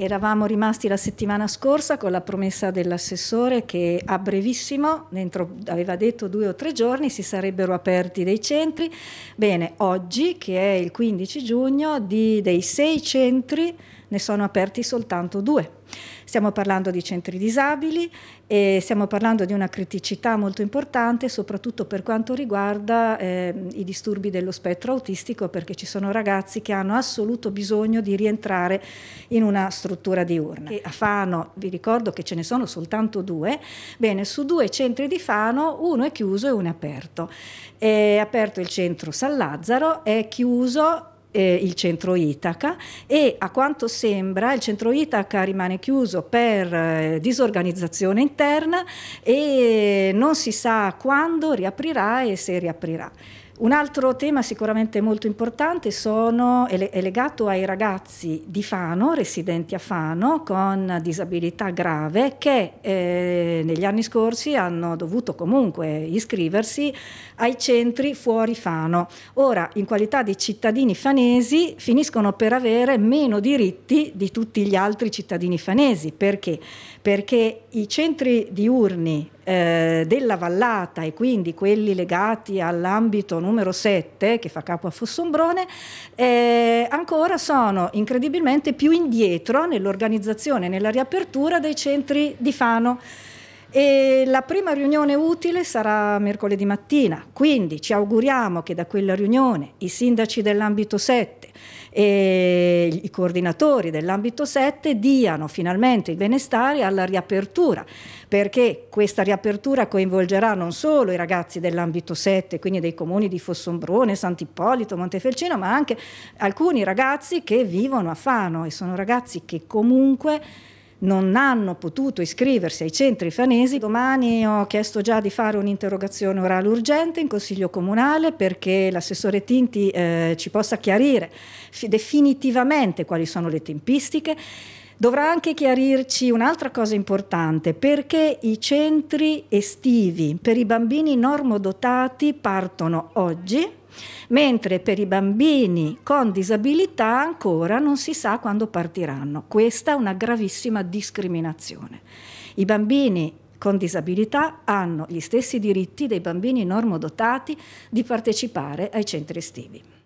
Eravamo rimasti la settimana scorsa con la promessa dell'assessore che a brevissimo, dentro, aveva detto due o tre giorni, si sarebbero aperti dei centri. Bene, oggi, che è il 15 giugno, di, dei sei centri ne sono aperti soltanto due. Stiamo parlando di centri disabili e stiamo parlando di una criticità molto importante, soprattutto per quanto riguarda eh, i disturbi dello spettro autistico, perché ci sono ragazzi che hanno assoluto bisogno di rientrare in una struttura diurna. E a Fano vi ricordo che ce ne sono soltanto due, bene, su due centri di Fano uno è chiuso e uno è aperto. È aperto il centro San Lazzaro, è chiuso eh, il centro Itaca e a quanto sembra il centro Itaca rimane chiuso per eh, disorganizzazione interna e non si sa quando riaprirà e se riaprirà. Un altro tema sicuramente molto importante sono, è legato ai ragazzi di Fano, residenti a Fano, con disabilità grave, che eh, negli anni scorsi hanno dovuto comunque iscriversi ai centri fuori Fano. Ora, in qualità di cittadini fanesi, finiscono per avere meno diritti di tutti gli altri cittadini fanesi. Perché? Perché i centri diurni eh, della vallata e quindi quelli legati all'ambito numero 7 che fa capo a Fossombrone, eh, ancora sono incredibilmente più indietro nell'organizzazione e nella riapertura dei centri di Fano. E la prima riunione utile sarà mercoledì mattina, quindi ci auguriamo che da quella riunione i sindaci dell'ambito 7 e i coordinatori dell'ambito 7 diano finalmente il benestare alla riapertura, perché questa riapertura coinvolgerà non solo i ragazzi dell'ambito 7, quindi dei comuni di Fossombrone, Sant'Ippolito, Montefelcino, ma anche alcuni ragazzi che vivono a Fano e sono ragazzi che comunque non hanno potuto iscriversi ai centri fanesi. Domani ho chiesto già di fare un'interrogazione orale urgente in Consiglio Comunale perché l'assessore Tinti eh, ci possa chiarire definitivamente quali sono le tempistiche. Dovrà anche chiarirci un'altra cosa importante, perché i centri estivi per i bambini normodotati partono oggi, mentre per i bambini con disabilità ancora non si sa quando partiranno. Questa è una gravissima discriminazione. I bambini con disabilità hanno gli stessi diritti dei bambini normodotati di partecipare ai centri estivi.